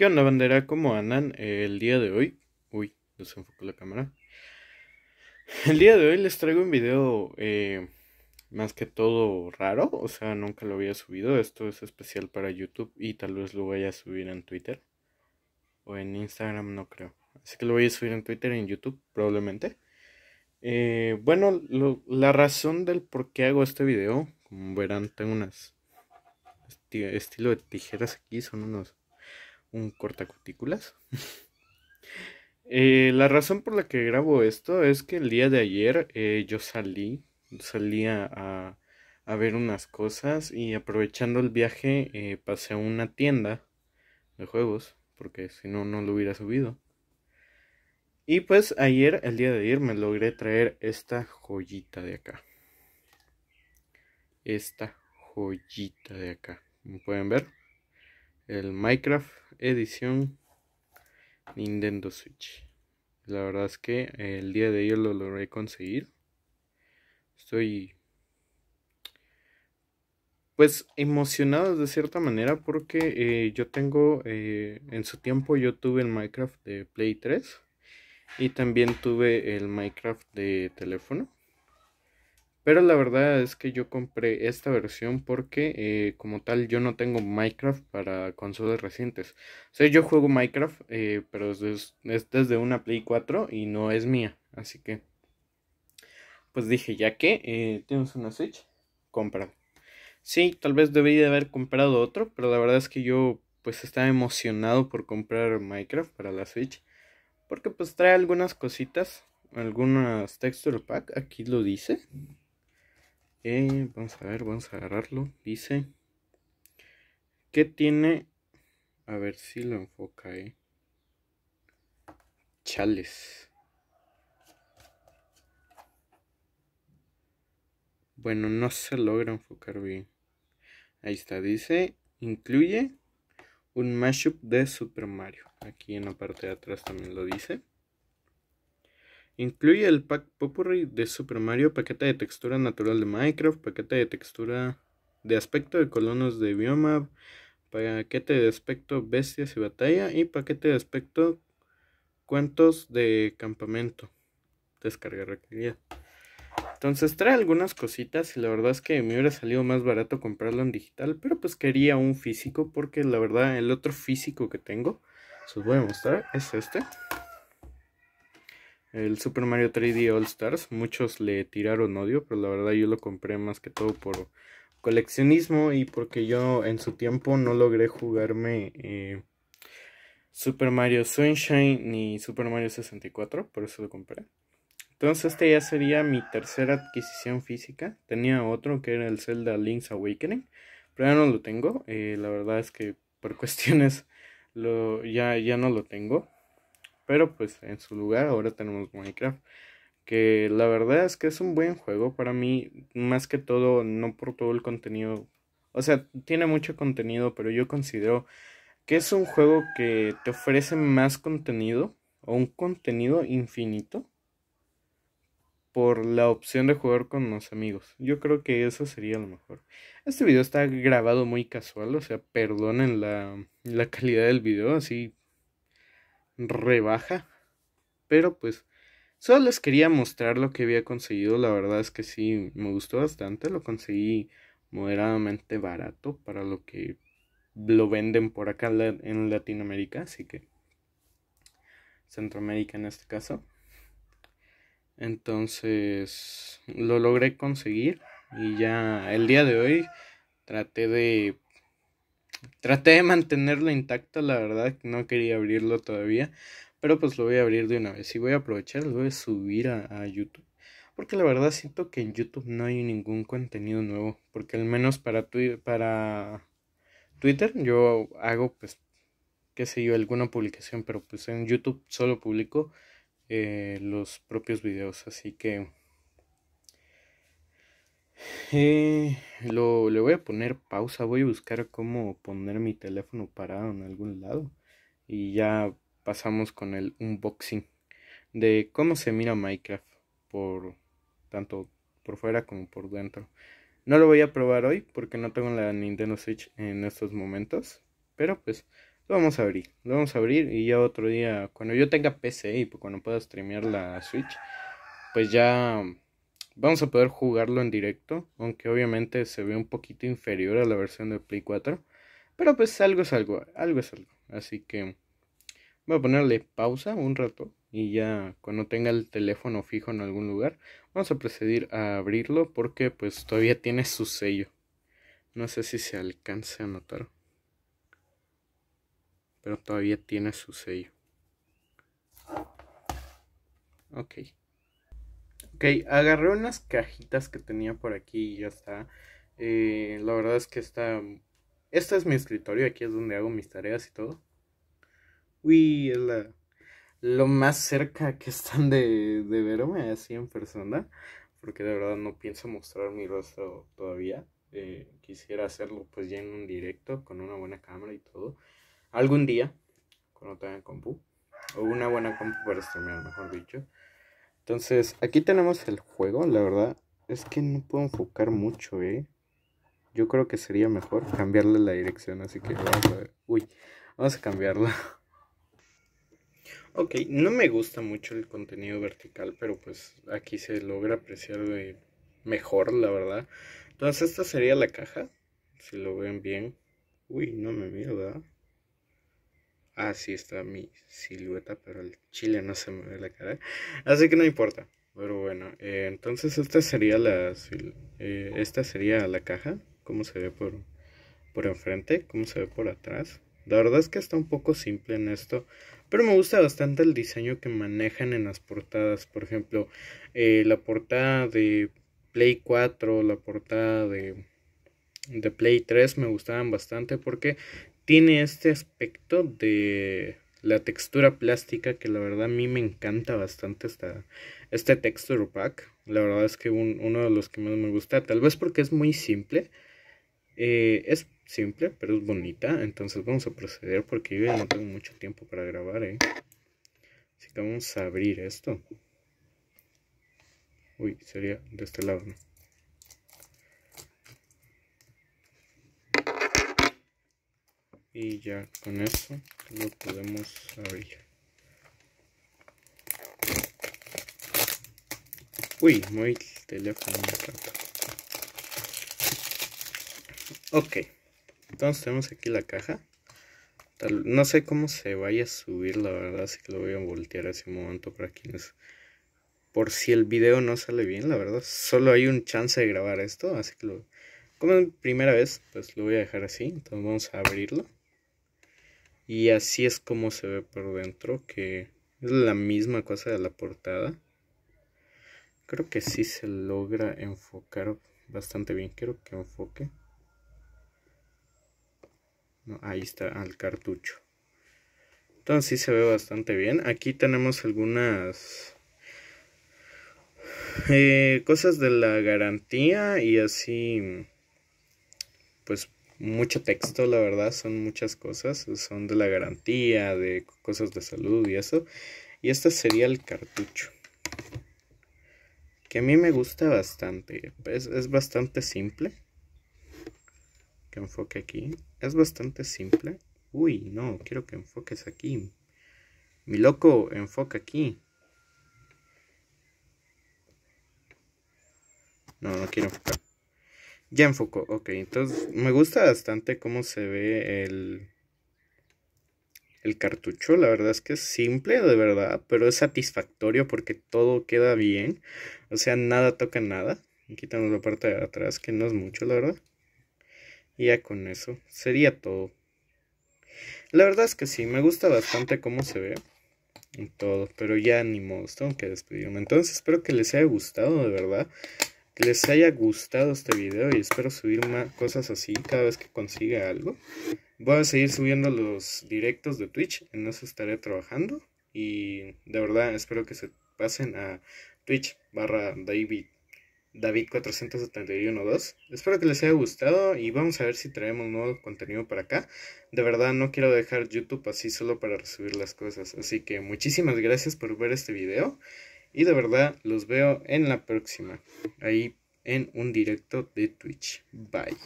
¿Qué onda, bandera? ¿Cómo andan? el día de hoy. Uy, desenfocó la cámara. El día de hoy les traigo un video eh, más que todo raro. O sea, nunca lo había subido. Esto es especial para YouTube y tal vez lo vaya a subir en Twitter. O en Instagram, no creo. Así que lo voy a subir en Twitter y en YouTube, probablemente. Eh, bueno, la razón del por qué hago este video, como verán, tengo unas estilo de tijeras aquí, son unos un cortacutículas. Eh, la razón por la que grabo esto es que el día de ayer eh, yo salí, salí a, ver unas cosas y aprovechando el viaje eh, pasé a una tienda de juegos, porque si no, no lo hubiera subido. Y pues ayer, el día de ayer, me logré traer esta joyita de acá. Esta joyita de acá. ¿Me pueden ver? el Minecraft edición Nintendo Switch. La verdad es que el día de hoy lo logré conseguir. Estoy pues emocionado de cierta manera porque eh, yo tengo eh, en su tiempo yo tuve el Minecraft de Play 3 y también tuve el Minecraft de teléfono pero la verdad es que yo compré esta versión porque eh, como tal yo no tengo Minecraft para consolas recientes. O sea, yo juego Minecraft, eh, pero es, es, desde una Play 4 y no es mía. Así que, pues dije, ya que eh, tienes una Switch, compra. Sí, tal vez debería haber comprado otro, pero la verdad es que yo pues estaba emocionado por comprar Minecraft para la Switch. Porque pues trae algunas cositas, algunas texture pack, aquí lo dice. Eh, vamos a ver, vamos a agarrarlo. Dice. Que tiene? A ver si lo enfoca, eh. Chales. Bueno, no se logra enfocar bien. Ahí está, dice. Incluye un mashup de Super Mario. Aquí en la parte de atrás también lo dice. Incluye el pack Popurri de Super Mario, paquete de textura natural de Minecraft, paquete de textura de aspecto de colonos de Biomap, paquete de aspecto bestias y batalla y paquete de aspecto cuentos de campamento. Descarga requerida. Entonces trae algunas cositas y la verdad es que me hubiera salido más barato comprarlo en digital, pero pues quería un físico porque la verdad el otro físico que tengo, os voy a mostrar, es este el Super Mario 3D All Stars. Muchos le tiraron odio, pero la verdad yo lo compré más que todo por coleccionismo y porque yo en su tiempo no logré jugarme eh, Super Mario Sunshine ni Super Mario 64, por eso lo compré. Entonces este ya sería mi tercera adquisición física. Tenía otro que era el Zelda Link's Awakening, pero ya no lo tengo. Eh, la verdad es que por cuestiones lo, ya, ya no lo tengo. Pero pues en su lugar ahora tenemos Minecraft. Que la verdad es que es un buen juego para mí. Más que todo, no por todo el contenido. O sea, tiene mucho contenido, pero yo considero que es un juego que te ofrece más contenido. O un contenido infinito. Por la opción de jugar con los amigos. Yo creo que eso sería lo mejor. Este video está grabado muy casual. O sea, perdonen la, la calidad del video. Así rebaja. Pero pues solo les quería mostrar lo que había conseguido. La verdad es que sí, me gustó bastante. Lo conseguí moderadamente barato para lo que lo venden por acá en Latinoamérica. Así que Centroamérica en este caso. Entonces lo logré conseguir y ya el día de hoy traté de Traté de mantenerlo intacto, la verdad, no quería abrirlo todavía. Pero pues lo voy a abrir de una vez. Y voy a aprovechar, lo voy a subir a, YouTube. Porque la verdad siento que en YouTube no hay ningún contenido nuevo. Porque al menos para, tu para Twitter yo hago pues, qué sé yo, alguna publicación. Pero pues en YouTube solo publico eh, los propios videos. Así que... Eh... Lo, le voy a poner pausa, voy a buscar cómo poner mi teléfono parado en algún lado. Y ya pasamos con el unboxing de cómo se mira Minecraft por tanto por fuera como por dentro. No lo voy a probar hoy porque no tengo la Nintendo Switch en estos momentos, pero pues lo vamos a abrir, lo vamos a abrir y ya otro día cuando yo tenga PC y cuando pueda streamear la Switch, pues ya Vamos a poder jugarlo en directo, aunque obviamente se ve un poquito inferior a la versión de Play 4. Pero pues algo es algo, algo es algo. Así que voy a ponerle pausa un rato y ya cuando tenga el teléfono fijo en algún lugar, vamos a proceder a abrirlo porque pues todavía tiene su sello. No sé si se alcance a notar. Pero todavía tiene su sello. Ok. Ok, agarré unas cajitas que tenía por aquí y ya está. Eh, la verdad es que está... Este es mi escritorio, aquí es donde hago mis tareas y todo. Uy, es la... lo más cerca que están de, verme así en persona. Porque de verdad no pienso mostrar mi rostro todavía. Eh, quisiera hacerlo pues ya en un directo con una buena cámara y todo. Algún día, cuando tenga compu. O una buena compu para streamear, mejor dicho. Entonces, aquí tenemos el juego, la verdad. Es que no puedo enfocar mucho, ¿eh? Yo creo que sería mejor cambiarle la dirección, así que vamos a ver. Uy, vamos a cambiarla. Ok, no me gusta mucho el contenido vertical, pero pues aquí se logra apreciar mejor, la verdad. Entonces esta sería la caja, si lo ven bien. Uy, no me miro, así ah, está mi silueta, pero el chile no se me ve la cara. Así que no importa. Pero bueno, eh, entonces esta sería la eh, esta sería la caja, como se ve por, por enfrente, como se ve por atrás. La verdad es que está un poco simple en esto, pero me gusta bastante el diseño que manejan en las portadas. Por ejemplo, eh, la portada de Play 4, la portada de, de Play 3 me gustaban bastante porque tiene este aspecto de la textura plástica que la verdad a mí me encanta bastante este texture pack. La verdad es que uno de los que más me gusta, tal vez porque es muy simple. Eh, es simple, pero es bonita. Entonces vamos a proceder porque yo ya no tengo mucho tiempo para grabar. ¿eh? Así que vamos a abrir esto. Uy, sería de este lado, y ya con eso lo podemos abrir uy muy teléfono ok entonces tenemos aquí la caja no sé cómo se vaya a subir la verdad así que lo voy a voltear hace un momento para quienes por si el video no sale bien la verdad solo hay un chance de grabar esto así que lo como es primera vez pues lo voy a dejar así entonces vamos a abrirlo y así es como se ve por dentro, que es la misma cosa de la portada. Creo que sí se logra enfocar bastante bien. Quiero que enfoque. ahí está al cartucho. Entonces sí se ve bastante bien. Aquí tenemos algunas eh, cosas de la garantía y así pues mucho texto, la verdad, son muchas cosas, son de la garantía, de cosas de salud y eso. Y este sería el cartucho. Que a mí me gusta bastante. Es, es bastante simple. Que enfoque aquí. Es bastante simple. Uy, no, quiero que enfoques aquí. Mi loco, enfoca aquí. No, no quiero enfocar. Ya enfocó, ok. Entonces, me gusta bastante cómo se ve el, el cartucho. La verdad es que es simple, de verdad, pero es satisfactorio porque todo queda bien. O sea, nada toca nada. Quitamos la parte de atrás, que no es mucho, la verdad. Y ya con eso sería todo. La verdad es que sí, me gusta bastante cómo se ve todo, pero ya ni modo, tengo que despedirme. Entonces, espero que les haya gustado, de verdad les haya gustado este video y espero subir más cosas así cada vez que consiga algo. Voy a seguir subiendo los directos de Twitch, en eso estaré trabajando y de verdad espero que se pasen a Twitch barra David. David 471.2. Espero que les haya gustado y vamos a ver si traemos nuevo contenido para acá. De verdad no quiero dejar YouTube así solo para subir las cosas. Así que muchísimas gracias por ver este video. Y de verdad, los veo en la próxima. Ahí en un directo de Twitch. Bye.